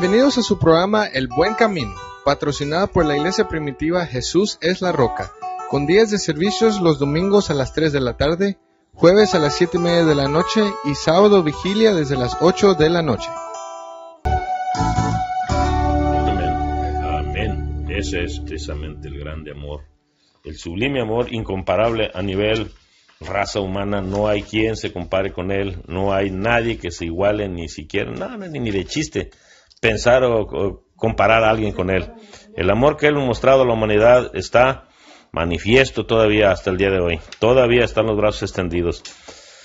Bienvenidos a su programa El Buen Camino, patrocinada por la Iglesia Primitiva Jesús es la Roca, con días de servicios los domingos a las 3 de la tarde, jueves a las 7 y media de la noche y sábado vigilia desde las 8 de la noche. Amén. Ese es precisamente el grande amor, el sublime amor incomparable a nivel raza humana, no hay quien se compare con él, no hay nadie que se iguale ni siquiera, nada, ni de chiste pensar o, comparar a alguien con él. El amor que él ha mostrado a la humanidad está manifiesto todavía hasta el día de hoy. Todavía están los brazos extendidos.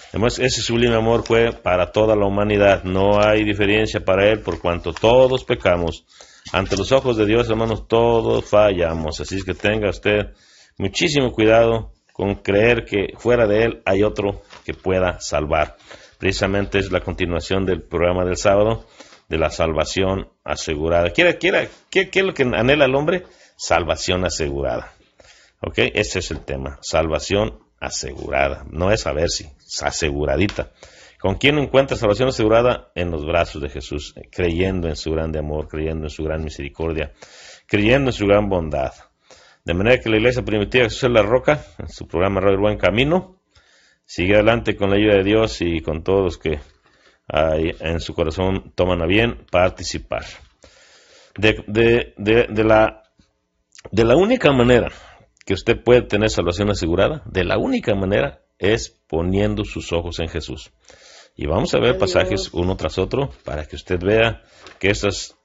Además, ese sublime amor fue para toda la humanidad. No hay diferencia para él por cuanto todos pecamos. Ante los ojos de Dios, hermanos, todos fallamos. Así es que tenga usted muchísimo cuidado con creer que fuera de él hay otro que pueda salvar. Precisamente es la continuación del programa del sábado de la salvación asegurada. ¿Qué, qué, es lo que anhela el hombre? Salvación asegurada. ¿Ok? Ese es el tema. Salvación asegurada. No es a ver si, es aseguradita. ¿Con quién encuentra salvación asegurada? En los brazos de Jesús, creyendo en su grande amor, creyendo en su gran misericordia, creyendo en su gran bondad. De manera que la iglesia primitiva Jesús es la roca, en su programa El Buen Camino, sigue adelante con la ayuda de Dios y con todos los que ahí en su corazón toman a bien participar. De, de, de, la, de la única manera que usted puede tener salvación asegurada, de la única manera es poniendo sus ojos en Jesús. Y vamos a ver pasajes uno tras otro para que usted vea que estas,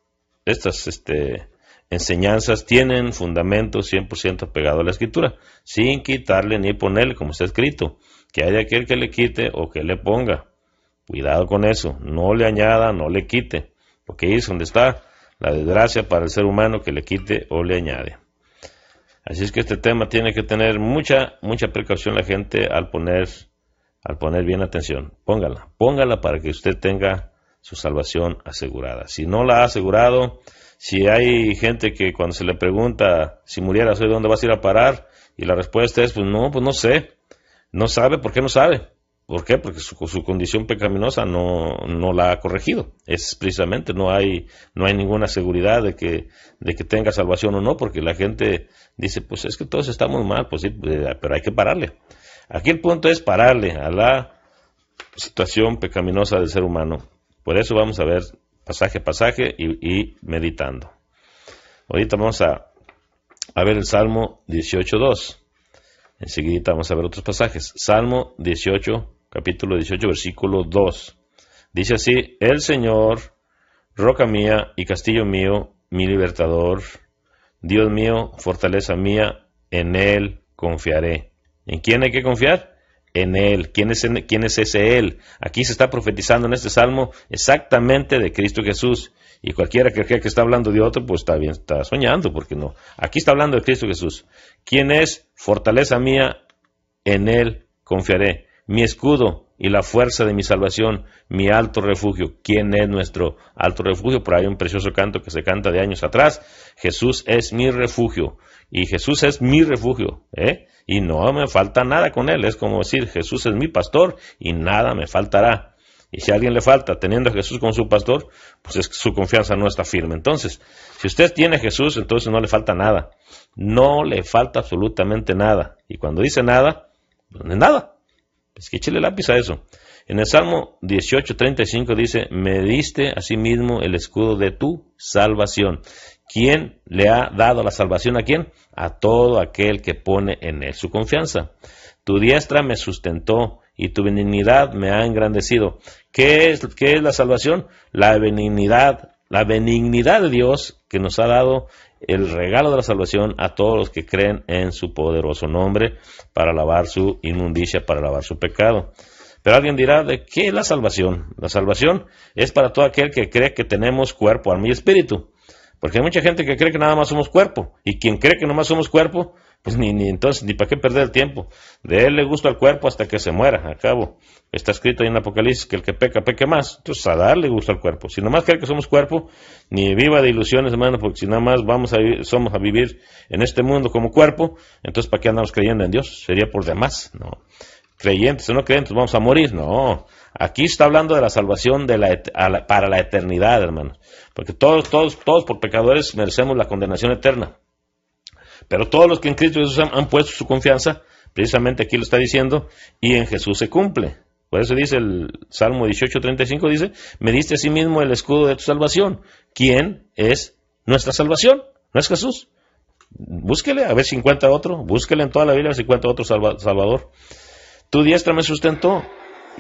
estas este, enseñanzas tienen fundamento 100% pegado a la escritura, sin quitarle ni ponerle como está escrito, que haya aquel que le quite o que le ponga. Cuidado con eso, no le añada, no le quite, porque ahí es donde está la desgracia para el ser humano que le quite o le añade. Así es que este tema tiene que tener mucha, mucha precaución la gente al poner, al poner bien atención. Póngala, póngala para que usted tenga su salvación asegurada. Si no la ha asegurado, si hay gente que cuando se le pregunta si murieras hoy, ¿dónde vas a ir a parar? Y la respuesta es, pues no, pues no sé. No sabe, ¿por qué no sabe? ¿Por qué? Porque su, condición pecaminosa no, la ha corregido. Es precisamente, no hay, no hay ninguna seguridad de que, de que tenga salvación o no, porque la gente dice, pues es que todos estamos mal, pues sí, eh, pero hay que pararle. Aquí el punto es pararle a la situación pecaminosa del ser humano. Por eso vamos a ver pasaje a pasaje y, meditando. Ahorita vamos a, a ver el Salmo 18.2. Enseguida vamos a ver otros pasajes. Salmo 18, capítulo 18, versículo 2. Dice así, el Señor, roca mía y castillo mío, mi libertador, Dios mío, fortaleza mía, en Él confiaré. ¿En quién hay que confiar? En Él. ¿Quién es, ¿Quién es ese Él? Aquí se está profetizando en este salmo exactamente de Cristo Jesús. Y cualquiera que crea que está hablando de otro, pues está bien, está soñando, porque no. Aquí está hablando de Cristo Jesús. ¿Quién es fortaleza mía? En Él confiaré mi escudo y la fuerza de mi salvación, mi alto refugio. ¿Quién es nuestro alto refugio? Por ahí hay un precioso canto que se canta de años atrás. Jesús es mi refugio y Jesús es mi refugio. ¿eh? Y no me falta nada con él. Es como decir, Jesús es mi pastor y nada me faltará. Y si a alguien le falta, teniendo a Jesús como su pastor, pues es que su confianza no está firme. Entonces, si usted tiene a Jesús, entonces no le falta nada. No le falta absolutamente nada. Y cuando dice nada, pues no es nada. Es pues que échale lápiz a eso. En el Salmo 18:35 dice, me diste a sí el escudo de tu salvación. ¿Quién le ha dado la salvación a quién? A todo aquel que pone en él su confianza. Tu diestra me sustentó y tu benignidad me ha engrandecido. qué es la salvación? La benignidad, la benignidad de Dios que nos ha dado el regalo de la salvación a todos los que creen en su poderoso nombre para lavar su inmundicia, para lavar su pecado. Pero alguien dirá, ¿de qué es la salvación? La salvación es para todo aquel que cree que tenemos cuerpo, alma y espíritu. Porque hay mucha gente que cree que nada más somos cuerpo. Y quien cree que no más somos cuerpo, pues ni, ni entonces, ni para qué perder el tiempo. De él le gusta al cuerpo hasta que se muera. A cabo, está escrito ahí en Apocalipsis que el que peca, peque más. Entonces, a darle gusto al cuerpo. Si nomás cree que somos cuerpo, ni viva de ilusiones, hermano, porque si nada más vamos a, somos a vivir en este mundo como cuerpo, entonces, ¿para qué andamos creyendo en Dios? Sería por demás, ¿no? Creyentes o no creyentes, vamos a morir, no. Aquí está hablando de la salvación para la eternidad, hermano Porque todos, todos, todos por pecadores merecemos la condenación eterna. Pero todos los que en Cristo Jesús han, puesto su confianza, precisamente aquí lo está diciendo, y en Jesús se cumple. Por eso dice el Salmo 18:35, dice, me diste a sí mismo el escudo de tu salvación. ¿Quién es nuestra salvación? ¿No es Jesús? Búsquele, a ver si encuentra otro, búsquele en toda la Biblia ver si encuentra otro Salvador. Tu diestra me sustentó,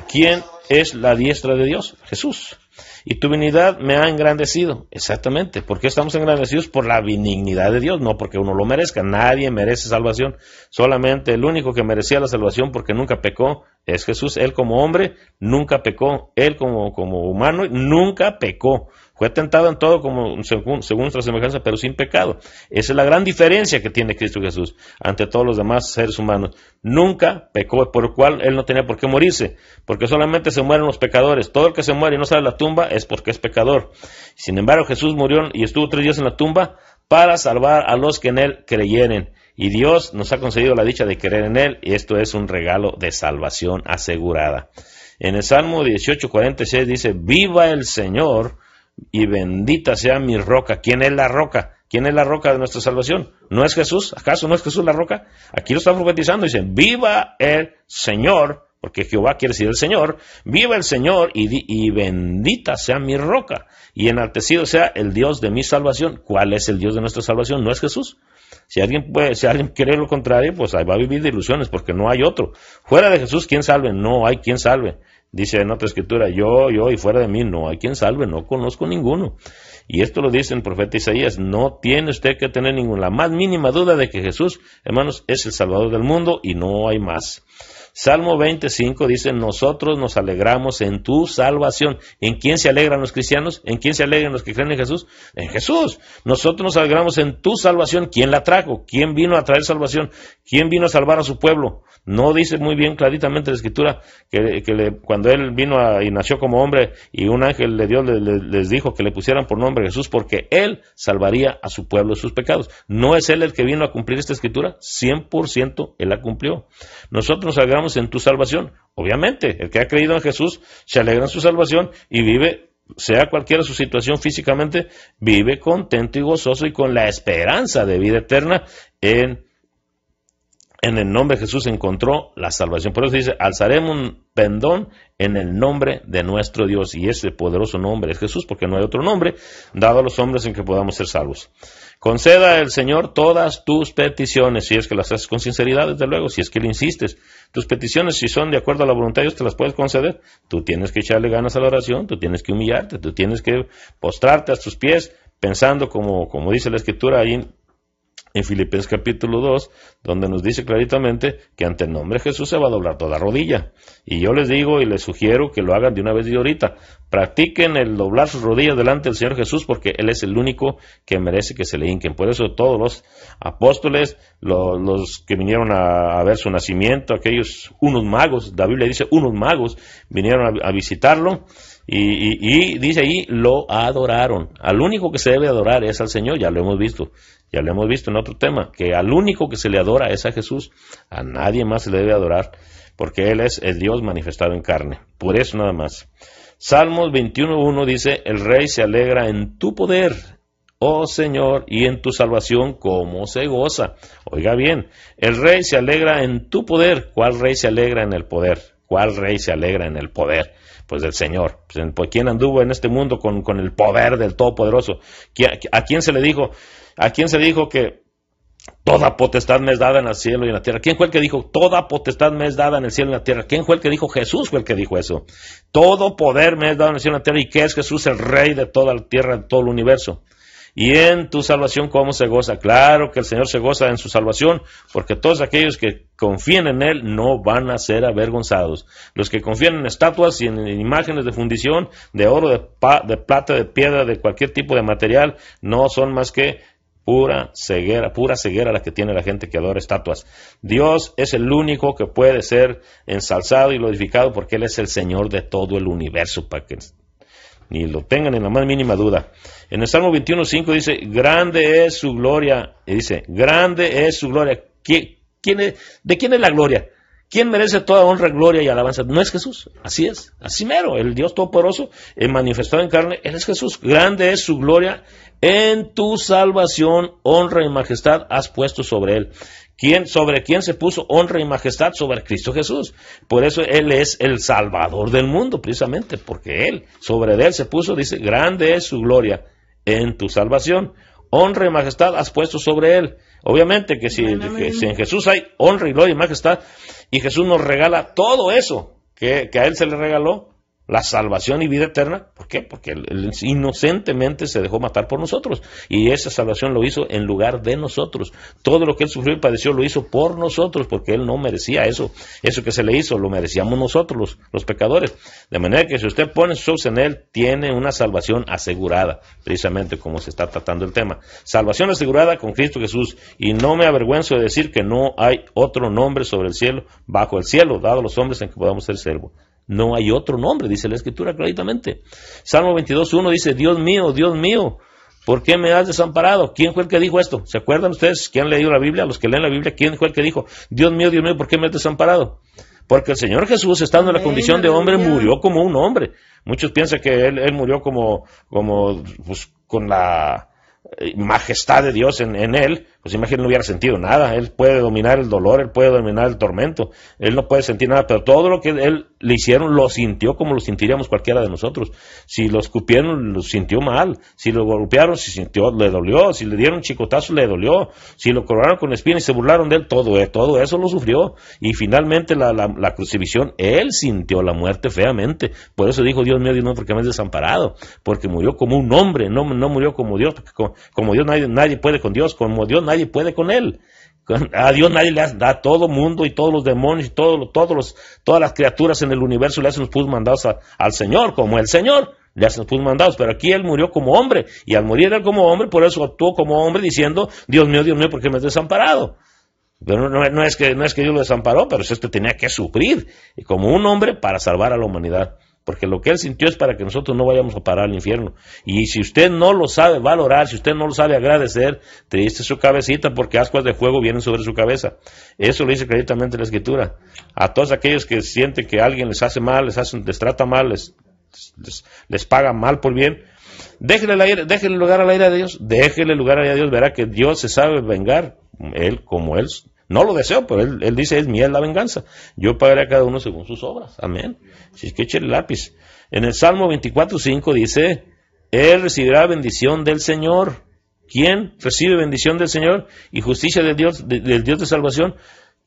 ¿Quién es la diestra de Dios? Jesús. Y tu benignidad me ha engrandecido. Exactamente. ¿Por qué estamos engrandecidos? Por la benignidad de Dios, no porque uno lo merezca. Nadie merece salvación. Solamente el único que merecía la salvación porque nunca pecó es Jesús. Él como hombre nunca pecó. Él como, como humano nunca pecó. Fue tentado en todo como según, nuestra semejanza, pero sin pecado. Esa es la gran diferencia que tiene Cristo Jesús ante todos los demás seres humanos. Nunca pecó, por lo cual él no tenía por qué morirse, porque solamente se mueren los pecadores. Todo el que se muere y no sale de la tumba es porque es pecador. Sin embargo, Jesús murió y estuvo tres días en la tumba para salvar a los que en él creyeren. Y Dios nos ha concedido la dicha de creer en él, y esto es un regalo de salvación asegurada. En el Salmo 18:46 dice, viva el Señor y bendita sea mi roca. ¿Quién es la roca? ¿Quién es la roca de nuestra salvación? ¿No es Jesús? ¿Acaso no es Jesús la roca? Aquí lo están profetizando. Dicen, viva el Señor, porque Jehová quiere decir el Señor. Viva el Señor y, bendita sea mi roca. Y enaltecido sea el Dios de mi salvación. ¿Cuál es el Dios de nuestra salvación? ¿No es Jesús? Si alguien, puede, si alguien cree lo contrario, pues ahí va a vivir de ilusiones, porque no hay otro. Fuera de Jesús, ¿quién salve? No hay quien salve. Dice en otra escritura, yo, yo y fuera de mí no hay quien salve, no conozco ninguno. Y esto lo dice el profeta Isaías, no tiene usted que tener ninguna, la más mínima duda de que Jesús, hermanos, es el Salvador del mundo y no hay más. Salmo 25 dice, nosotros nos alegramos en tu salvación. ¿En quién se alegran los cristianos? ¿En quién se alegran los que creen en Jesús? En Jesús. Nosotros nos alegramos en tu salvación. ¿Quién la trajo? ¿Quién vino a traer salvación? ¿Quién vino a salvar a su pueblo? No dice muy bien claritamente la escritura que, cuando él vino y nació como hombre y un ángel de Dios le, les dijo que le pusieran por nombre Jesús porque él salvaría a su pueblo de sus pecados. ¿No es él el que vino a cumplir esta escritura? 100% él la cumplió. Nosotros nos alegramos en tu salvación. Obviamente, el que ha creído en Jesús se alegra en su salvación y vive, sea cualquiera su situación físicamente, vive contento y gozoso y con la esperanza de vida eterna en en el nombre de Jesús encontró la salvación. Por eso dice, alzaremos un pendón en el nombre de nuestro Dios. Y ese poderoso nombre es Jesús, porque no hay otro nombre dado a los hombres en que podamos ser salvos. Conceda el Señor todas tus peticiones, si es que las haces con sinceridad, desde luego, si es que le insistes. Tus peticiones, si son de acuerdo a la voluntad de Dios, te las puedes conceder. Tú tienes que echarle ganas a la oración, tú tienes que humillarte, tú tienes que postrarte a tus pies, pensando como, como dice la Escritura ahí en Filipenses capítulo 2, donde nos dice claritamente que ante el nombre de Jesús se va a doblar toda rodilla. Y yo les digo y les sugiero que lo hagan de una vez y ahorita. Practiquen el doblar sus rodillas delante del Señor Jesús porque Él es el único que merece que se le hinquen. Por eso todos los apóstoles, los, que vinieron a, ver su nacimiento, aquellos unos magos, la Biblia dice unos magos, vinieron a visitarlo y, dice ahí, lo adoraron. Al único que se debe adorar es al Señor, ya lo hemos visto, ya lo hemos visto en otro tema, que al único que se le adora es a Jesús, a nadie más se le debe adorar, porque Él es el Dios manifestado en carne. Por eso nada más. Salmos 21.1 dice, el rey se alegra en tu poder, oh Señor, y en tu salvación, como se goza. Oiga bien, el rey se alegra en tu poder. ¿Cuál rey se alegra en el poder? ¿Cuál rey se alegra en el poder? Pues del Señor. Pues, ¿Quién anduvo en este mundo con, el poder del Todopoderoso? ¿A quién se le dijo? ¿A quién se dijo que Toda potestad me es dada en el cielo y en la tierra. ¿Quién fue el que dijo? Toda potestad me es dada en el cielo y en la tierra. ¿Quién fue el que dijo? Jesús fue el que dijo eso. Todo poder me es dado en el cielo y en la tierra. ¿Y qué es Jesús? El rey de toda la tierra, de todo el universo y en tu salvación cómo se goza. Claro que el Señor se goza en su salvación, porque todos aquellos que confíen en Él no van a ser avergonzados. Los que confían en estatuas y en imágenes de fundición, de oro, de, de plata, de piedra, de cualquier tipo de material, no son más que pura ceguera, pura ceguera la que tiene la gente que adora estatuas. Dios es el único que puede ser ensalzado y glorificado porque Él es el Señor de todo el universo, ni lo tengan en la más mínima duda. En el Salmo 21.5 dice, grande es su gloria, y dice, grande es su gloria. quién ¿De quién es la gloria? ¿Quién merece toda honra, gloria y alabanza? No es Jesús, así es, así mero, el Dios Todopoderoso eh, manifestado en carne, Él es Jesús. Grande es su gloria, en tu salvación, honra y majestad has puesto sobre Él sobre quién se puso honra y majestad sobre Cristo Jesús. Por eso Él es el Salvador del mundo, precisamente, porque Él, sobre Él se puso, dice, grande es su gloria en tu salvación. Honra y majestad has puesto sobre Él. Obviamente que si, en Jesús hay honra y gloria y majestad, y Jesús nos regala todo eso que a Él se le regaló, la salvación y vida eterna. ¿Por qué? Porque él, inocentemente se dejó matar por nosotros. Y esa salvación lo hizo en lugar de nosotros. Todo lo que él sufrió y padeció lo hizo por nosotros, porque él no merecía eso. Eso que se le hizo lo merecíamos nosotros, los, pecadores. De manera que si usted pone sus ojos en él, tiene una salvación asegurada, precisamente como se está tratando el tema. Salvación asegurada con Cristo Jesús. Y no me avergüenzo de decir que no hay otro nombre sobre el cielo, bajo el cielo, dado a los hombres en que podamos ser salvos. No hay otro nombre, dice la Escritura claramente. Salmo 22, dice, Dios mío, Dios mío, ¿por qué me has desamparado? ¿Quién fue el que dijo esto? ¿Se acuerdan ustedes que han leído la Biblia? Los que leen la Biblia, ¿quién fue el que dijo, Dios mío, Dios mío, ¿por qué me has desamparado? Porque el Señor Jesús, estando en la condición de hombre, murió como un hombre. Muchos piensan que él, murió como, como pues, con la eh, majestad de Dios en, él, pues imagínense, no hubiera sentido nada. Él puede dominar el dolor, él puede dominar el tormento, él no puede sentir nada, pero todo lo que él le hicieron, lo sintió como lo sentiríamos cualquiera de nosotros. Si lo escupieron, lo sintió mal. Si lo golpearon, si sintió, le dolió. Si le dieron chicotazo, le dolió. Si lo coronaron con espinas y se burlaron de él, todo, eh, todo eso lo sufrió. Y finalmente la, la, crucifixión, él sintió la muerte feamente. Por eso dijo Dios mío, Dios mío, porque me has desamparado. Porque murió como un hombre, no, murió como Dios. Como, como Dios nadie, nadie puede con Dios, como Dios nadie puede con él. A Dios nadie le da a todo mundo y todos los demonios y todos todos los, todas las criaturas en el universo le hacen los puros mandados al Señor, como el Señor le hacen los puros mandados. Pero aquí Él murió como hombre, y al morir Él como hombre, por eso actuó como hombre diciendo, Dios mío, Dios mío, ¿por qué me has desamparado? no, no, es que, no es que Dios lo desamparó, pero que tenía que sufrir como un hombre para salvar a la humanidad porque lo que Él sintió es para que nosotros no vayamos a parar al infierno. Y si usted no lo sabe valorar, si usted no lo sabe agradecer, triste su cabecita porque ascuas de fuego vienen sobre su cabeza. Eso lo dice claramente la Escritura. A todos aquellos que sienten que alguien les hace mal, les, hace, trata mal, les, paga mal por bien, déjenle la ira, déjenle lugar a la ira de Dios, déjele lugar a la ira de Dios, verá que Dios se sabe vengar, Él como Él no lo deseo, pero él, dice, es mía la venganza. Yo pagaré a cada uno según sus obras. Amén. Si es que eche el lápiz. En el Salmo 24.5 dice, Él recibirá bendición del Señor. ¿Quién recibe bendición del Señor y justicia Dios, del Dios de salvación?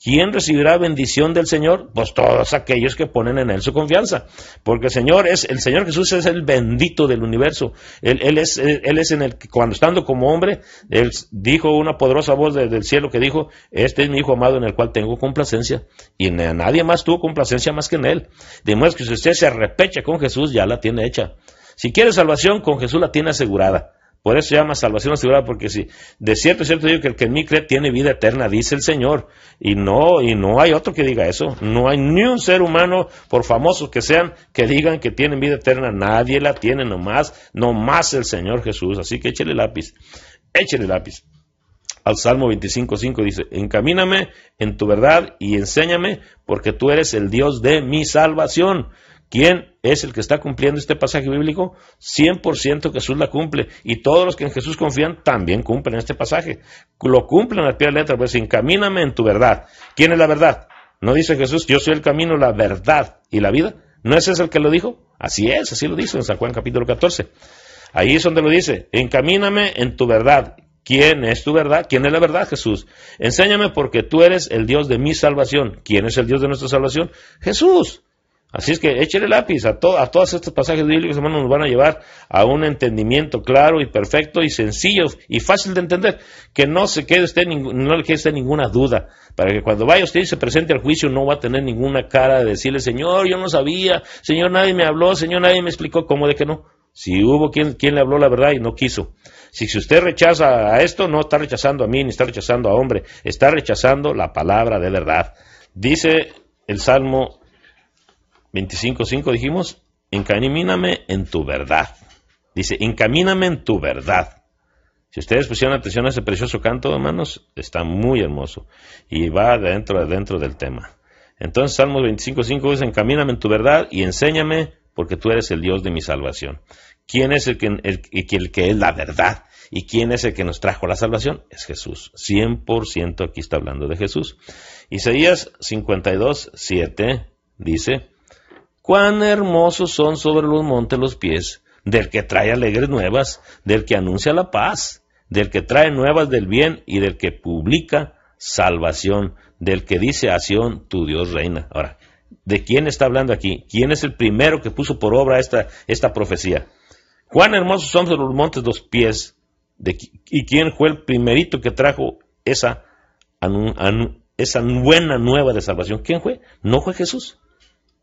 ¿Quién recibirá bendición del Señor? Pues todos aquellos que ponen en Él su confianza. Porque el Señor es, el Señor Jesús es el bendito del universo. Él, es, en el que cuando estando como hombre, él dijo una poderosa voz desde el cielo que dijo, este es mi Hijo amado en el cual tengo complacencia. Y nadie más tuvo complacencia más que en Él. De modo que si usted se arrepecha con Jesús, ya la tiene hecha. Si quiere salvación, con Jesús la tiene asegurada. Por eso se llama salvación asegurada, porque si de cierto, es cierto digo que el que en mí cree tiene vida eterna, dice el Señor. Y no, y no hay otro que diga eso. No hay ni un ser humano, por famosos que sean, que digan que tienen vida eterna. Nadie la tiene, nomás, nomás el Señor Jesús. Así que échele lápiz, échele lápiz. Al Salmo 25.5 dice, encamíname en tu verdad y enséñame, porque tú eres el Dios de mi salvación. ¿Quién es el que está cumpliendo este pasaje bíblico? 100% Jesús la cumple. Y todos los que en Jesús confían también cumplen este pasaje. Lo cumplen a pie de letra, pues encamíname en tu verdad. ¿Quién es la verdad? ¿No dice Jesús, yo soy el camino, la verdad y la vida? ¿No es ese el que lo dijo? Así es, así lo dice en San Juan capítulo 14. Ahí es donde lo dice, encamíname en tu verdad. ¿Quién es tu verdad? ¿Quién es la verdad, Jesús? Enséñame porque tú eres el Dios de mi salvación. ¿Quién es el Dios de nuestra salvación? Jesús. Así es que échele lápiz a, a todos estos pasajes bíblicos, hermanos, nos van a llevar a un entendimiento claro y perfecto y sencillo y fácil de entender. Que no se quede usted, no le quede usted ninguna duda. Para que cuando vaya usted y se presente al juicio no va a tener ninguna cara de decirle, Señor, yo no sabía, Señor, nadie me habló, Señor, nadie me explicó cómo de que no. Si hubo quien, le habló la verdad y no quiso. Si, si usted rechaza a esto, no está rechazando a mí, ni está rechazando a hombre, está rechazando la palabra de verdad. Dice el Salmo 25.5 dijimos, encamíname en tu verdad. Dice, encamíname en tu verdad. Si ustedes pusieron atención a ese precioso canto, hermanos, está muy hermoso y va adentro, dentro del tema. Entonces, Salmos 25.5 dice, encamíname en tu verdad y enséñame porque tú eres el Dios de mi salvación. ¿Quién es el que, el, que es la verdad? ¿Y quién es el que nos trajo la salvación? Es Jesús. 100% aquí está hablando de Jesús. Isaías 52, 7 dice, cuán hermosos son sobre los montes los pies del que trae alegres nuevas, del que anuncia la paz, del que trae nuevas del bien y del que publica salvación, del que dice a tu Dios reina. Ahora, ¿de quién está hablando aquí? ¿Quién es el primero que puso por obra esta, esta profecía? Cuán hermosos son sobre los montes los pies, y quién fue el primerito que trajo esa, esa buena nueva de salvación. ¿Quién fue? No fue Jesús.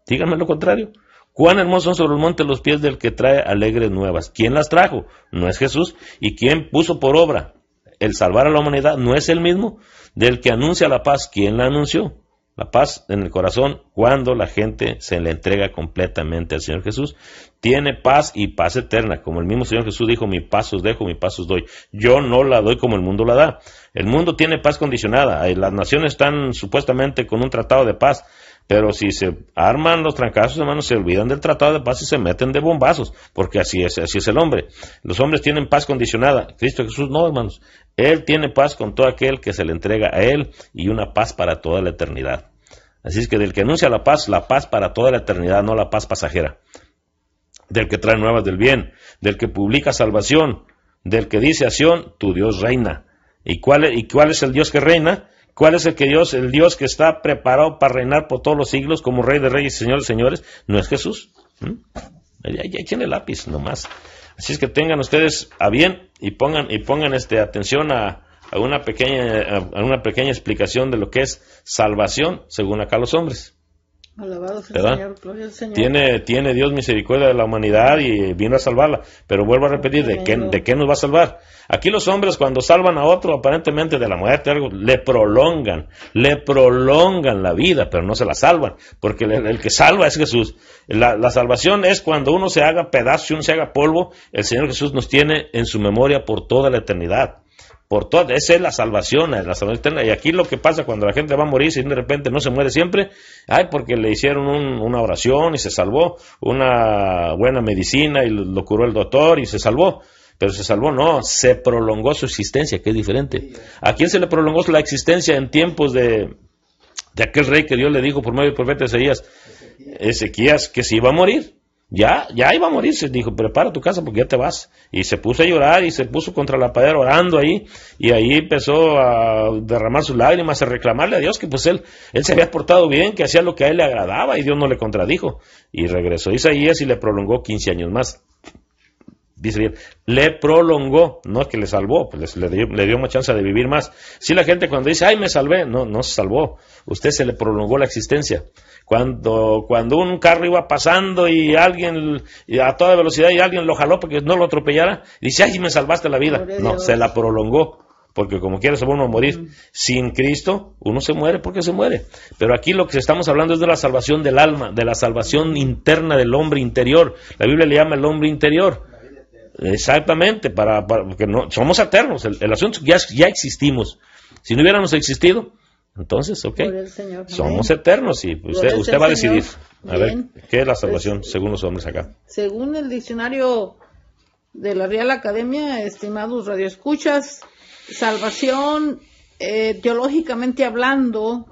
Díganme lo contrario. Cuán hermosos son sobre el monte los pies del que trae alegres nuevas. ¿Quién las trajo? No es Jesús. ¿Y quién puso por obra el salvar a la humanidad? No es el mismo. Del que anuncia la paz, ¿quién la anunció? La paz en el corazón, cuando la gente se le entrega completamente al Señor Jesús, tiene paz y paz eterna. Como el mismo Señor Jesús dijo, mi paz os dejo, mi paz os doy. Yo no la doy como el mundo la da. El mundo tiene paz condicionada. Las naciones están supuestamente con un tratado de paz pero si se arman los trancazos, hermanos, se olvidan del tratado de paz y se meten de bombazos, porque así es, así es el hombre. Los hombres tienen paz condicionada. Cristo Jesús no, hermanos. Él tiene paz con todo aquel que se le entrega a Él y una paz para toda la eternidad. Así es que del que anuncia la paz, la paz para toda la eternidad, no la paz pasajera. Del que trae nuevas del bien, del que publica salvación, del que dice acción, tu Dios reina. ¿Y cuál, ¿Y cuál es el Dios que reina? ¿Cuál es el que Dios, el Dios que está preparado para reinar por todos los siglos como Rey de Reyes y Señor de Señores? No es Jesús. Ahí, tiene el lápiz nomás. Así es que tengan ustedes a bien y pongan, y pongan este, atención a, una pequeña, a una pequeña explicación de lo que es salvación según acá los hombres. Alabado sea el Señor, al Señor. Tiene, tiene Dios misericordia de la humanidad y vino a salvarla. Pero vuelvo a repetir, ¿de qué, ¿de qué nos va a salvar? Aquí los hombres cuando salvan a otro aparentemente de la muerte, algo, le prolongan, le prolongan la vida, pero no se la salvan, porque el, que salva es Jesús. La, salvación es cuando uno se haga pedazo, uno se haga polvo, el Señor Jesús nos tiene en su memoria por toda la eternidad. Por toda, esa es la salvación, la salvación eterna. Y aquí lo que pasa cuando la gente va a morir, si de repente no se muere siempre, ay, porque le hicieron una oración y se salvó, una buena medicina y lo curó el doctor y se salvó. Pero se salvó, no, se prolongó su existencia, que es diferente. ¿A quién se le prolongó la existencia en tiempos de, aquel rey que Dios le dijo por medio del profeta Ezequías, Ezequías, que se iba a morir? Ya, ya iba a morir, se dijo, prepara tu casa porque ya te vas. Y se puso a llorar y se puso contra la pared orando ahí. Y ahí empezó a derramar sus lágrimas, a reclamarle a Dios que pues él, él se había portado bien, que hacía lo que a él le agradaba y Dios no le contradijo. Y regresó Isaías y le prolongó 15 años más dice bien, le prolongó, no es que le salvó, pues le, dio, le dio más chance de vivir más. Si la gente cuando dice, ay, me salvé, no, no se salvó, usted se le prolongó la existencia. Cuando, cuando un carro iba pasando y alguien, a toda velocidad y alguien lo jaló porque no lo atropellara, dice, ay, me salvaste la vida. No, se la prolongó. Porque como quiera se uno a morir. Sin Cristo, uno se muere porque se muere. Pero aquí lo que estamos hablando es de la salvación del alma, de la salvación interna del hombre interior. La Biblia le llama el hombre interior Exactamente, para, porque no, somos eternos, el, asunto ya, ya existimos. Si no hubiéramos existido, entonces, ok, somos eternos y usted, usted va a decidir. A ¿qué es la salvación pues, según los hombres acá? Según el diccionario de la Real Academia, estimados radioescuchas, salvación, eh, teológicamente hablando,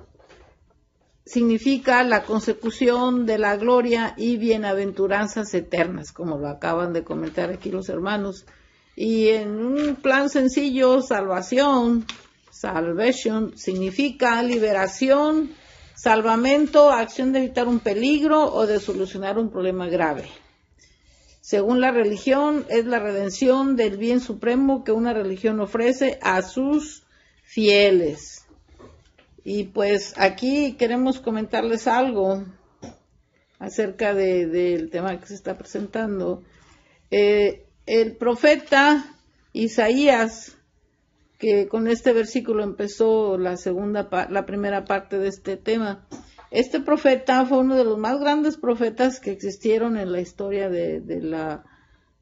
significa la consecución de la gloria y bienaventuranzas eternas, como lo acaban de comentar aquí los hermanos. Y en un plan sencillo, salvación, salvation, significa liberación, salvamento, acción de evitar un peligro o de solucionar un problema grave. Según la religión, es la redención del bien supremo que una religión ofrece a sus fieles. Y pues aquí queremos comentarles algo acerca del tema que se está presentando. Eh, el profeta Isaías, que con este versículo empezó la segunda, la primera parte de este tema. Este profeta fue uno de los más grandes profetas que existieron en la historia de la,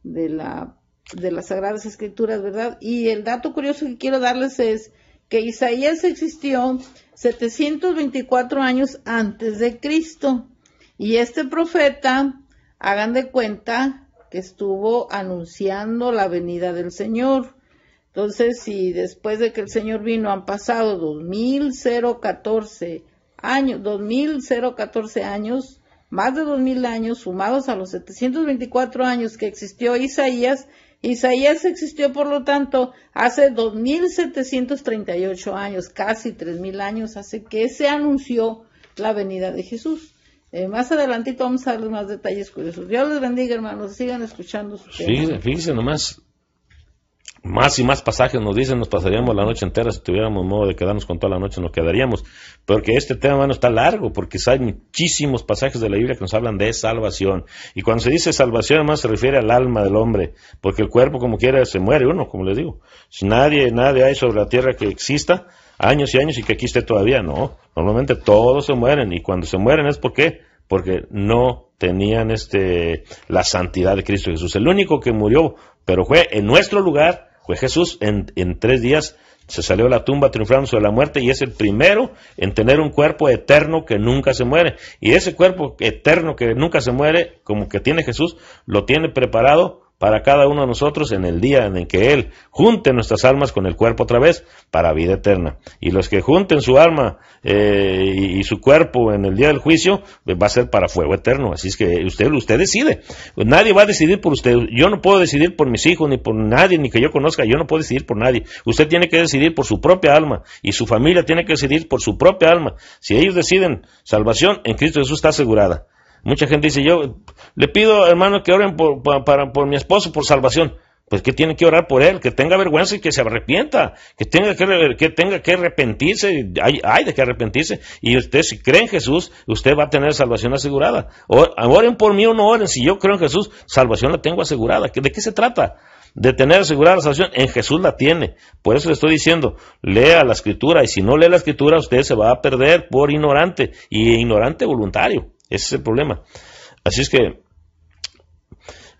de la, de las Sagradas Escrituras, ¿verdad? Y el dato curioso que quiero darles es que Isaías existió 724 años antes de Cristo. Y este profeta, hagan de cuenta que estuvo anunciando la venida del Señor. Entonces, si después de que el Señor vino han pasado 2014 años, 2014 años, más de 2000 años, sumados a los 724 años que existió Isaías, Isaías existió, por lo tanto, hace 2.738 años, casi 3.000 años hace que se anunció la venida de Jesús. Eh, más adelantito vamos a ver más detalles curiosos. Dios les bendiga, hermanos. Sigan escuchando su fíjense nomás, más y más pasajes nos dicen, nos pasaríamos la noche entera, si tuviéramos modo de quedarnos con toda la noche, nos quedaríamos. Porque este tema, no está largo, porque hay muchísimos pasajes de la Biblia que nos hablan de salvación. Y cuando se dice salvación, además se refiere al alma del hombre, porque el cuerpo, como quiera, se muere uno, como les digo. Si nadie, nadie hay sobre la tierra que exista, años y años y que aquí esté todavía, no. Normalmente todos se mueren, y cuando se mueren es porque, porque no tenían este, la santidad de Cristo Jesús. El único que murió, pero fue en nuestro lugar, pues Jesús en, en tres días se salió de la tumba triunfando sobre la muerte y es el primero en tener un cuerpo eterno que nunca se muere. Y ese cuerpo eterno que nunca se muere, como que tiene Jesús, lo tiene preparado para cada uno de nosotros en el día en el que Él junte nuestras almas con el cuerpo otra vez para vida eterna. Y los que junten su alma eh, y, su cuerpo en el día del juicio, pues, va a ser para fuego eterno. Así es que usted, usted decide. nadie va a decidir por usted. Yo no puedo decidir por mis hijos, ni por nadie, ni que yo conozca. Yo no puedo decidir por nadie. Usted tiene que decidir por su propia alma y su familia tiene que decidir por su propia alma. Si ellos deciden salvación, en Cristo Jesús está asegurada. Mucha gente dice, yo, le pido, hermano, que oren por, mi esposo, por salvación. Pues que tiene que orar por él, que tenga vergüenza y que se arrepienta, que tenga que, que tenga que arrepentirse, hay, de que arrepentirse. Y usted si cree en Jesús, usted va a tener salvación asegurada. O, oren por mí o no oren, si yo creo en Jesús, salvación la tengo asegurada. ¿De qué se trata? de tener asegurada la salvación, en Jesús la tiene. Por eso le estoy diciendo, lea la escritura y si no lee la escritura usted se va a perder por ignorante y ignorante voluntario. Ese es el problema. Así es que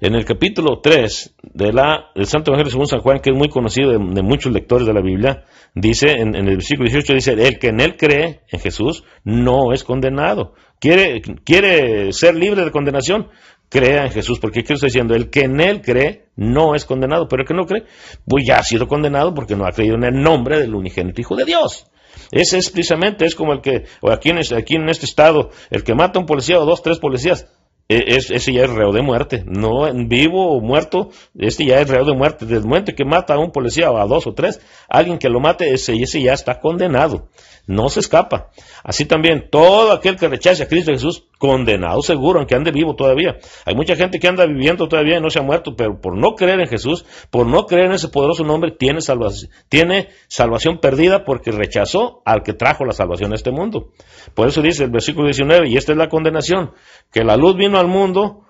en el capítulo 3 de del Santo Evangelio según San Juan, que es muy conocido de, muchos lectores de la Biblia, dice en, el versículo 18, dice, el que en él cree, en Jesús, no es condenado. Quiere, ser libre de condenación, crea en Jesús, porque ¿qué está diciendo? El que en él cree no es condenado, pero el que no cree, pues ya ha sido condenado porque no ha creído en el nombre del unigénito Hijo de Dios. Ese es precisamente, es como el que, o aquí en, este, aquí en este estado, el que mata a un policía o dos, tres policías, e, ese ya es reo de muerte, no en vivo o muerto, este ya es reo de muerte. Desde el momento que mata a un policía o a dos o tres, alguien que lo mate, ese, ya está condenado, no se escapa. Así también, todo aquel que rechace a Cristo Jesús, condenado seguro, aunque ande vivo todavía. Hay mucha gente que anda viviendo todavía y no se ha muerto, pero por no creer en Jesús, por no creer en ese poderoso nombre, tiene salvación, tiene salvación perdida porque rechazó al que trajo la salvación a este mundo. Por eso dice el versículo 19, y esta es la condenación, que la luz vino al mundo,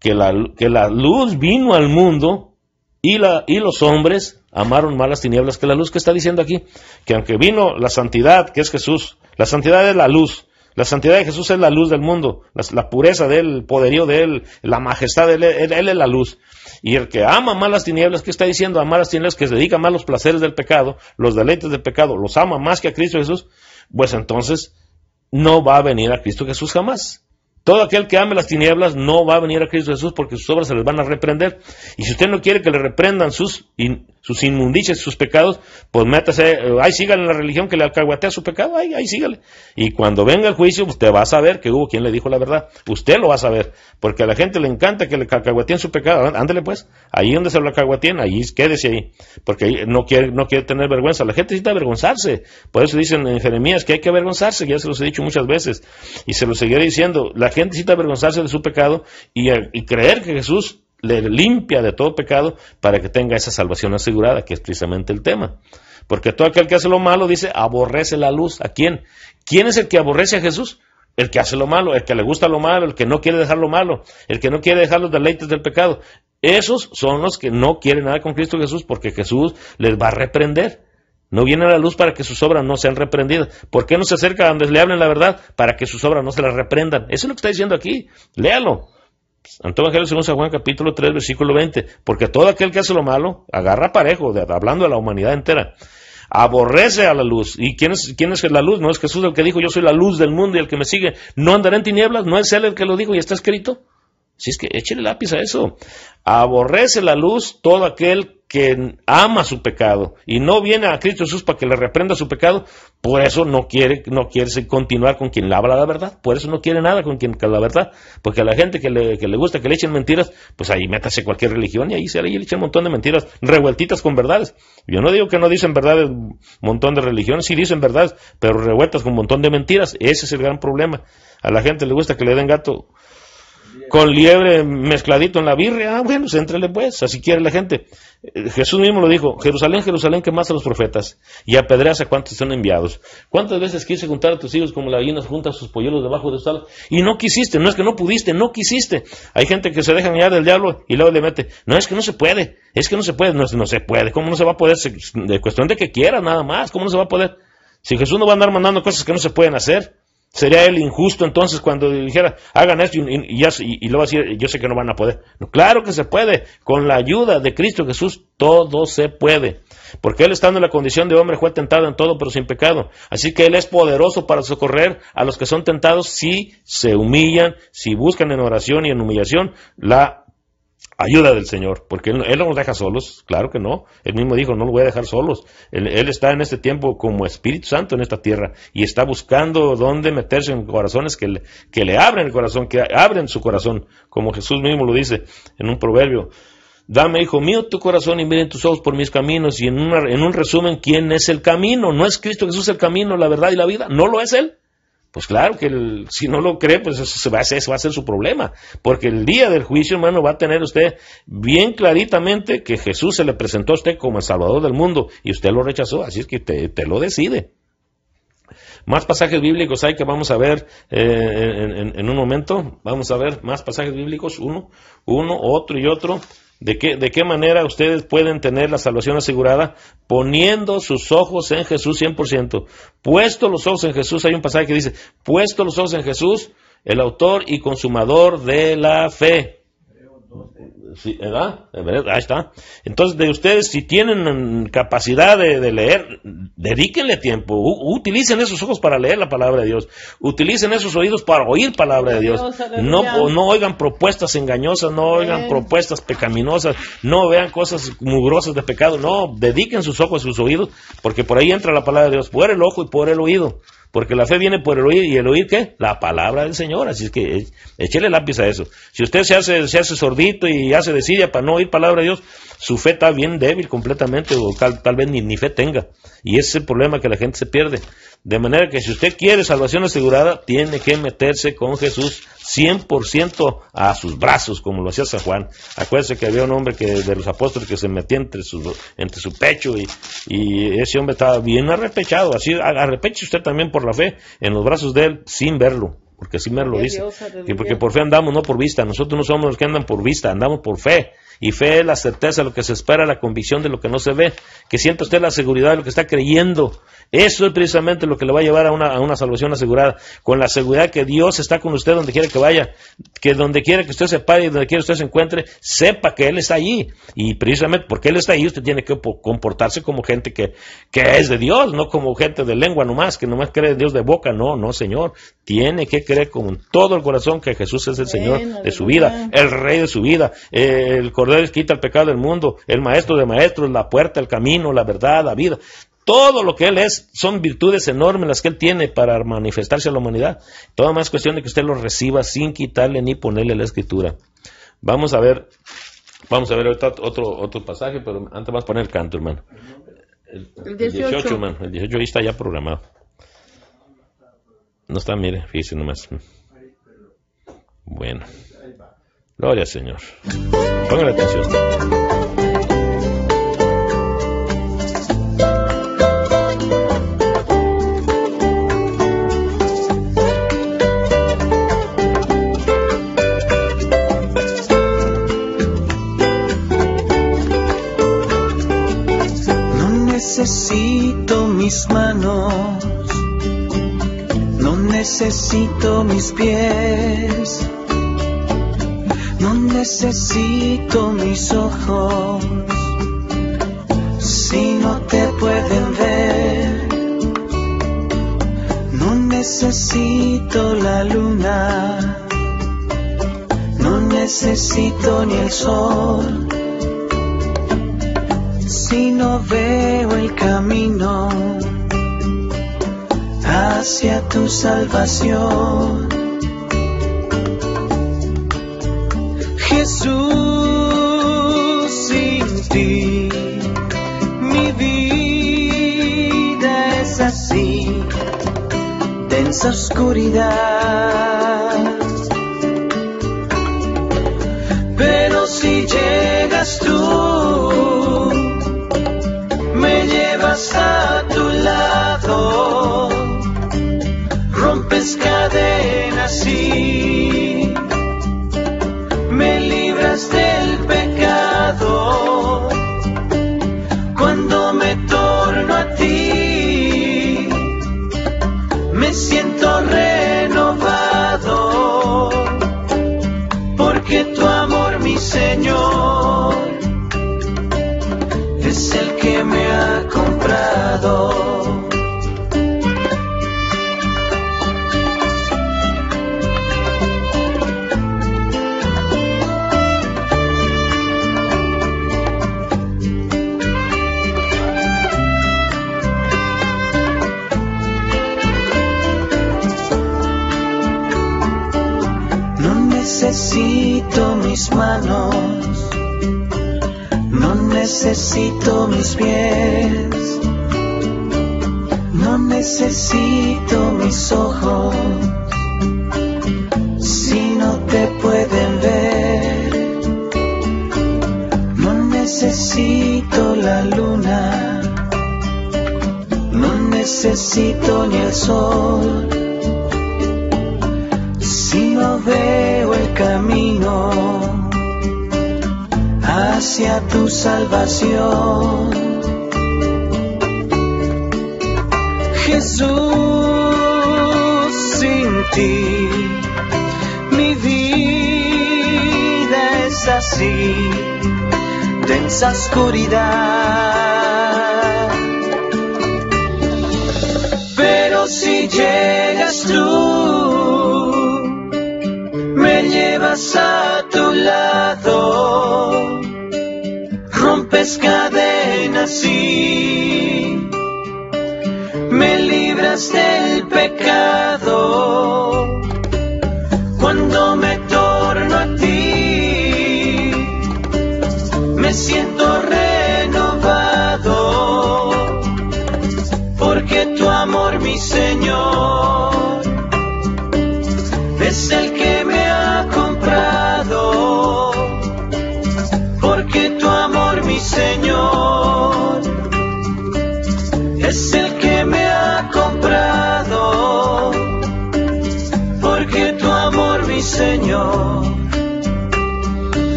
que la, que la luz vino al mundo y, la, y los hombres amaron más las tinieblas que la luz. que está diciendo aquí? Que aunque vino la santidad, que es Jesús, la santidad es la luz, la santidad de Jesús es la luz del mundo, la, pureza de él, el poderío de él, la majestad de él, él, es la luz. Y el que ama más las tinieblas, que está diciendo? Amar las tinieblas, que se dedica más a los placeres del pecado, los deleites del pecado, los ama más que a Cristo Jesús, pues entonces no va a venir a Cristo Jesús jamás. Todo aquel que ame las tinieblas no va a venir a Cristo Jesús porque sus obras se les van a reprender. Y si usted no quiere que le reprendan sus, sus inmundicias, sus pecados, pues métase, eh, ahí sígale en la religión que le acahuatea su pecado, ahí, ahí sígale. Y cuando venga el juicio, usted pues, va a saber que hubo quien le dijo la verdad. Usted lo va a saber, porque a la gente le encanta que le alcahueteen su pecado. Ándale pues, ahí donde se lo alcahueteen, ahí quédese ahí, porque no quiere, no quiere tener vergüenza. La gente necesita avergonzarse. Por eso dicen en Jeremías que hay que avergonzarse, ya se los he dicho muchas veces, y se lo seguiré diciendo. La gente necesita avergonzarse de su pecado y, eh, y creer que Jesús le limpia de todo pecado para que tenga esa salvación asegurada, que es precisamente el tema. Porque todo aquel que hace lo malo dice, aborrece la luz. ¿A quién? ¿Quién es el que aborrece a Jesús? El que hace lo malo, el que le gusta lo malo, el que no quiere dejar lo malo, el que no quiere dejar los deleites del pecado. Esos son los que no quieren nada con Cristo Jesús porque Jesús les va a reprender. No viene a la luz para que sus obras no sean reprendidas. ¿Por qué no se acerca a donde le hablen la verdad? Para que sus obras no se las reprendan. Eso es lo que está diciendo aquí. Léalo. Santo Evangelio según San Juan capítulo 3 versículo 20, porque todo aquel que hace lo malo agarra parejo, hablando a la humanidad entera, aborrece a la luz. ¿Y quién es, quién es la luz? No es Jesús el que dijo yo soy la luz del mundo y el que me sigue no andará en tinieblas, no es él el que lo dijo y está escrito. Si es que échele lápiz a eso. Aborrece la luz todo aquel que ama su pecado y no viene a Cristo Jesús para que le reprenda su pecado, por eso no quiere, no quiere continuar con quien le habla la verdad, por eso no quiere nada con quien la verdad, porque a la gente que le, que le gusta que le echen mentiras, pues ahí métase cualquier religión y ahí se le echan un montón de mentiras revueltitas con verdades. Yo no digo que no dicen verdades un montón de religiones, sí dicen verdades, pero revueltas con un montón de mentiras, ese es el gran problema. A la gente le gusta que le den gato con liebre mezcladito en la birria, ah, bueno, pues, pues, así quiere la gente. Eh, Jesús mismo lo dijo, Jerusalén, Jerusalén, que más a los profetas y apedreas a cuantos son enviados. ¿Cuántas veces quise juntar a tus hijos como la gallina junta sus polluelos debajo de sal? Y no quisiste, no es que no pudiste, no quisiste. Hay gente que se deja engañar del diablo y luego le mete, no es que no se puede, es que no se puede, no, no se puede, ¿cómo no se va a poder? De cuestión de que quiera nada más, ¿cómo no se va a poder? Si Jesús no va a andar mandando cosas que no se pueden hacer, Sería él injusto entonces cuando dijera, hagan esto y, lo y, luego yo sé que no van a poder. No, claro que se puede, con la ayuda de Cristo Jesús todo se puede. Porque Él estando en la condición de hombre fue tentado en todo pero sin pecado. Así que Él es poderoso para socorrer a los que son tentados si se humillan, si buscan en oración y en humillación la ayuda del Señor, porque él, no nos deja solos, claro que no. Él mismo dijo, no lo voy a dejar solos. Él, está en este tiempo como Espíritu Santo en esta tierra y está buscando dónde meterse en corazones que le, abren el corazón, que abren su corazón, como Jesús mismo lo dice en un proverbio. Dame, hijo mío, tu corazón y miren tus ojos por mis caminos. Y en, en un resumen, ¿quién es el camino? ¿No es Cristo Jesús el camino, la verdad y la vida? ¿No lo es Él? Pues claro que si no lo cree, pues eso, va a ser, su problema. Porque el día del juicio, hermano, va a tener usted bien claritamente que Jesús se le presentó a usted como el Salvador del mundo y usted lo rechazó. Así es que te, lo decide. Más pasajes bíblicos hay que vamos a ver eh, en, en, un momento. Vamos a ver más pasajes bíblicos, uno, uno, otro y otro. ¿De qué, ¿De qué manera ustedes pueden tener la salvación asegurada? Poniendo sus ojos en Jesús 100%. Puesto los ojos en Jesús, hay un pasaje que dice, puesto los ojos en Jesús, el autor y consumador de la fe está. Entonces, de ustedes, si tienen capacidad de, leer, dedíquenle tiempo. utilicen esos ojos para leer la palabra de Dios. Utilicen esos oídos para oír palabra de Dios. No, no oigan propuestas engañosas, no oigan eh. propuestas pecaminosas, no vean cosas mugrosas de pecado. No, dediquen sus ojos, y sus oídos, porque por ahí entra la palabra de Dios, por el ojo y por el oído porque la fe viene por el oír, y el oír qué? La palabra del Señor, así es que echele eh, lápiz a eso. Si usted se hace, se hace sordito y hace desidia para no oír palabra de Dios, su fe está bien débil completamente, o tal, vez ni, ni fe tenga. Y ese es el problema que la gente se pierde. De manera que si usted quiere salvación asegurada, tiene que meterse con Jesús 100% a sus brazos, como lo hacía San Juan. Acuérdese que había un hombre que, de los apóstoles que se metía entre su, entre su pecho y, y ese hombre estaba bien arrepechado. Así arrepeche usted también por la fe en los brazos de él sin verlo. Porque sin me lo dice. y porque por fe andamos, no por vista. Nosotros no somos los que andan por vista, andamos por fe. Y fe la certeza lo que se espera, la convicción de lo que no se ve. Que sienta usted la seguridad de lo que está creyendo. Eso es precisamente lo que le va a llevar a una, a una salvación asegurada. Con la seguridad que Dios está con usted donde quiera que vaya. Que donde quiera que usted se pare y donde quiera que usted se encuentre, sepa que Él está allí. Y precisamente porque Él está allí, usted tiene que comportarse como gente que, que es de Dios, no como gente de lengua nomás, que nomás cree en Dios de boca. No, no, Señor. Tiene que creer con todo el corazón que Jesús es el Señor de su vida, el Rey de su vida, el quita el pecado del mundo, el maestro de maestros, la puerta, el camino, la verdad, la vida. Todo lo que Él es son virtudes enormes las que Él tiene para manifestarse a la humanidad. Toda más cuestión de que usted lo reciba sin quitarle ni ponerle la escritura. Vamos a ver, vamos a ver ahorita otro, otro pasaje, pero antes vas a poner el canto, hermano. El, 18. hermano. El 18 ahí está ya programado. No está, mire, fíjese nomás. Bueno. Gloria al Señor. Pongan atención. No necesito mis manos, no necesito mis pies no necesito mis ojos si no te pueden ver. No necesito la luna. No necesito ni el sol. Si no veo el camino hacia tu salvación. Jesús, sin ti mi vida es así, densa oscuridad. Pero si llegas tú, me llevas a tu lado, rompes cadenas y mis manos, no necesito mis pies, no necesito mis ojos, si no te pueden ver, no necesito la luna, no necesito ni el sol, si no ves hacia tu salvación. Jesús, sin ti, mi vida es así, densa oscuridad. Pero si llegas tú, me llevas a tu lado es cadenas me libras del pecado. Cuando me torno a ti, me siento renovado, porque tu amor, mi Señor, es el que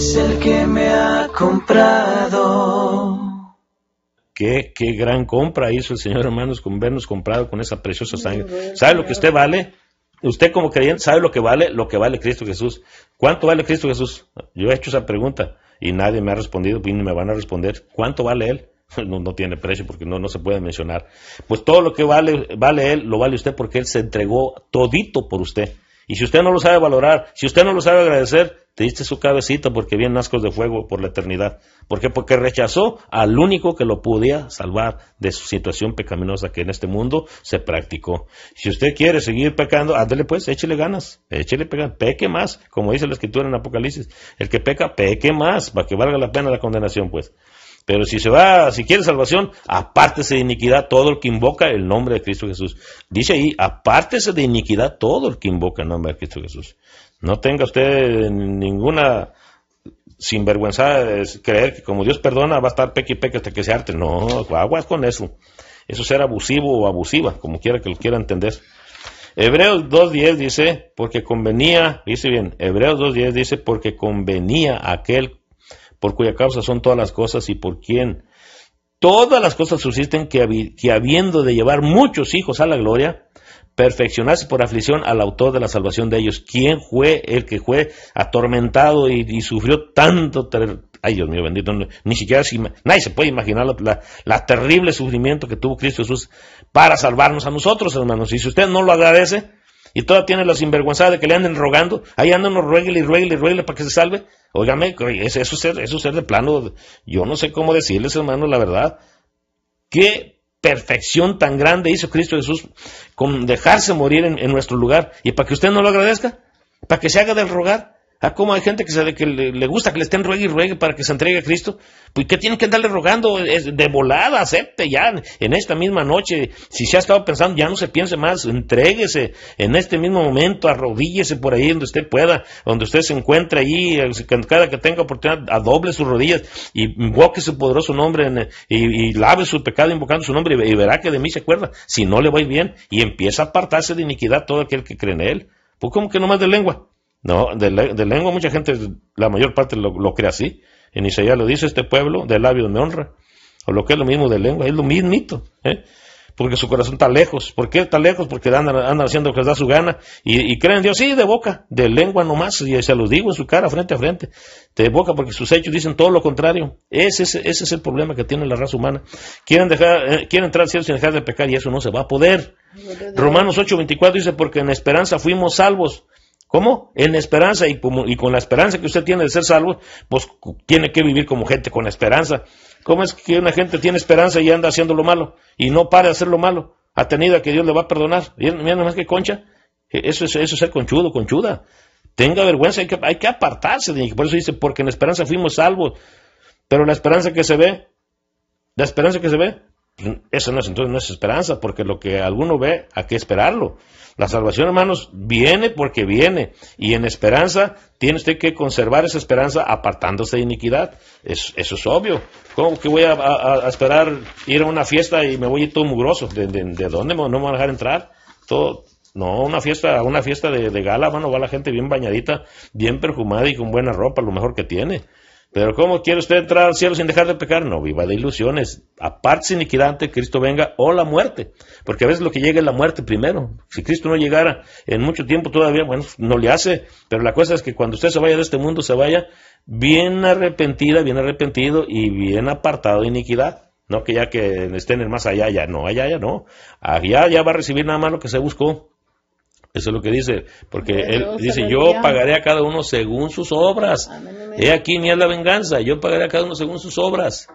es el que me ha comprado. Qué, gran compra hizo el Señor, hermanos, con vernos comprado con esa preciosa sangre. ¿Sabe lo que usted vale? Usted como creyente sabe lo que vale, lo que vale Cristo Jesús. ¿Cuánto vale Cristo Jesús? Yo he hecho esa pregunta y nadie me ha respondido ni me van a responder. ¿Cuánto vale Él? No, tiene precio porque no, no se puede mencionar. Pues todo lo que vale, vale Él, lo vale usted porque Él se entregó todito por usted. Y si usted no lo sabe valorar, si usted no lo sabe agradecer, te diste su cabecita porque bien ascos de fuego por la eternidad. ¿Por qué? Porque rechazó al único que lo podía salvar de su situación pecaminosa que en este mundo se practicó. Si usted quiere seguir pecando, hándele pues, échele ganas, échele pega, peque más, como dice la escritura en Apocalipsis. El que peca, peque más, para que valga la pena la condenación, pues. Pero si se va, si quiere salvación, apártese de iniquidad todo el que invoca el nombre de Cristo Jesús. Dice ahí, apártese de iniquidad todo el que invoca el nombre de Cristo Jesús. No tenga usted ninguna sinvergüenza de creer que como Dios perdona va a estar peque y peque hasta que se arte. No, aguas con eso. Eso es ser abusivo o abusiva, como quiera que lo quiera entender. Hebreos 2.10 dice, porque convenía, dice bien, Hebreos 2.10 dice, porque convenía aquel por cuya causa son todas las cosas y por quien todas las cosas subsisten, que, habiendo de llevar muchos hijos a la gloria, perfeccionase por aflicción al autor de la salvación de ellos, ¿Quién fue el que fue atormentado y, sufrió tanto, ay Dios mío bendito, ni siquiera si, nadie se puede imaginar la, terrible sufrimiento que tuvo Cristo Jesús para salvarnos a nosotros, hermanos. Y si usted no lo agradece y todavía tiene la sinvergüenza de que le anden rogando, ahí andan rueguele y rueguele y rueguele para que se salve, Óigame, eso es, ser es de plano, yo no sé cómo decirles, hermano, la verdad. Qué perfección tan grande hizo Cristo Jesús con dejarse morir en, en nuestro lugar. Y para que usted no lo agradezca, para que se haga del rogar. Ah, como hay gente que, sabe que le, gusta que le estén ruegue y ruegue para que se entregue a Cristo. Pues, ¿qué tienen que andarle rogando? de volada, acepte ya en esta misma noche. Si se ha estado pensando, ya no se piense más. Entréguese en este mismo momento, arrodíllese por ahí donde usted pueda, donde usted se encuentre ahí, cada que tenga oportunidad, adoble sus rodillas y invoque su poderoso nombre y, lave su pecado invocando su nombre y, y verá que de mí se acuerda. Si no le va bien y empieza a apartarse de iniquidad todo aquel que cree en él. Pues, como que no más de lengua? No, de, lengua mucha gente, la mayor parte lo, cree así. En Isaías lo dice, este pueblo de labios me honra. O lo que es lo mismo de lengua, es lo mismito. ¿eh? Porque su corazón está lejos. ¿Por qué está lejos? Porque andan, haciendo lo que les da su gana. Y, creen en Dios, sí, de boca, de lengua nomás. Y se lo digo en su cara, frente a frente. De boca, porque sus hechos dicen todo lo contrario. Ese, es el problema que tiene la raza humana. Quieren, dejar, eh, quieren entrar al cielo sin dejar de pecar y eso no se va a poder. Romanos 8:24 dice, porque en esperanza fuimos salvos. ¿Cómo? En esperanza y, con la esperanza que usted tiene de ser salvo, pues tiene que vivir como gente con esperanza. ¿Cómo es que una gente tiene esperanza y anda haciendo lo malo y no para de hacer lo malo, atenida que Dios le va a perdonar? Mira nomás que concha. E, eso es, eso ser conchudo, conchuda. Tenga vergüenza, hay que, hay que apartarse. De, por eso dice, porque en esperanza fuimos salvos. Pero la esperanza que se ve, la esperanza que se ve, eso no es, entonces no es esperanza, porque lo que alguno ve, a qué esperarlo. La salvación, hermanos, viene porque viene. Y en esperanza, tiene usted que conservar esa esperanza apartándose de iniquidad. eso es obvio. ¿Cómo que voy a, esperar ir a una fiesta y me voy a ir todo mugroso? ¿De, de, dónde no me van a dejar entrar? Todo, no, una fiesta, una fiesta de, gala, mano, va la gente bien bañadita, bien perfumada y con buena ropa, lo mejor que tiene. Pero ¿cómo quiere usted entrar al cielo sin dejar de pecar? No, viva de ilusiones. Aparte sin iniquidad Cristo venga o la muerte. Porque a veces lo que llega es la muerte primero. Si Cristo no llegara en mucho tiempo todavía, bueno, no le hace. Pero la cosa es que cuando usted se vaya de este mundo, se vaya bien arrepentida, bien arrepentido y bien apartado de iniquidad. No que ya que estén en más allá, ya no, allá ya no. Allá ya va a recibir nada más lo que se buscó. Eso es lo que dice, porque él dice, yo pagaré a cada uno según sus obras. He aquí ni es la venganza, yo pagaré a cada uno según sus obras.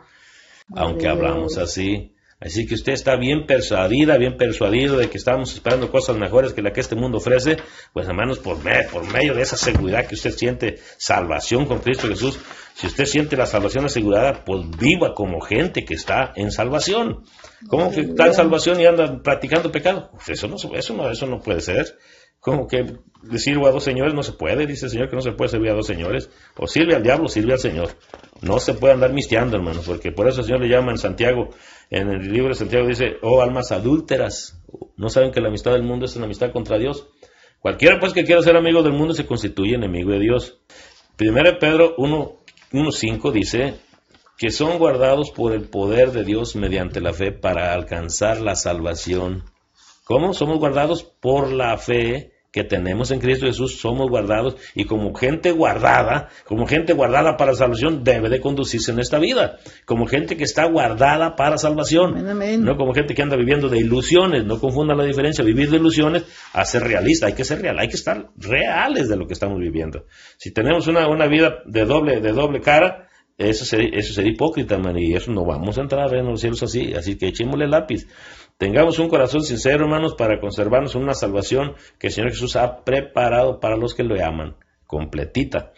Aunque hablamos así. Así que usted está bien persuadida, bien persuadido de que estamos esperando cosas mejores que la que este mundo ofrece. Pues hermanos, por, por medio de esa seguridad que usted siente, salvación con Cristo Jesús, si usted siente la salvación asegurada, pues viva como gente que está en salvación. ¿Cómo que está en salvación y anda practicando pecado? Pues eso no, eso no, eso no puede ser. Como que sirvo a dos señores no se puede, dice el Señor que no se puede servir a dos señores. O sirve al diablo, sirve al Señor. No se puede andar misteando, hermanos. porque por eso el Señor le llama en Santiago, en el libro de Santiago dice, oh almas adúlteras, no saben que la amistad del mundo es una amistad contra Dios. Cualquiera pues que quiera ser amigo del mundo se constituye enemigo de Dios. Primero Pedro 1, 1.5 dice que son guardados por el poder de Dios mediante la fe para alcanzar la salvación. ¿Cómo? Somos guardados por la fe que tenemos en Cristo Jesús, somos guardados y como gente guardada, como gente guardada para salvación, debe de conducirse en esta vida, como gente que está guardada para salvación, no como gente que anda viviendo de ilusiones, no confunda la diferencia, vivir de ilusiones a ser realista, hay que ser real, hay que estar reales de lo que estamos viviendo. Si tenemos una, vida de doble, de doble cara, eso sería, eso sería hipócrita, y eso no vamos a entrar en los cielos así, así que echémosle lápiz. Tengamos un corazón sincero, hermanos, para conservarnos una salvación que el Señor Jesús ha preparado para los que lo aman, completita.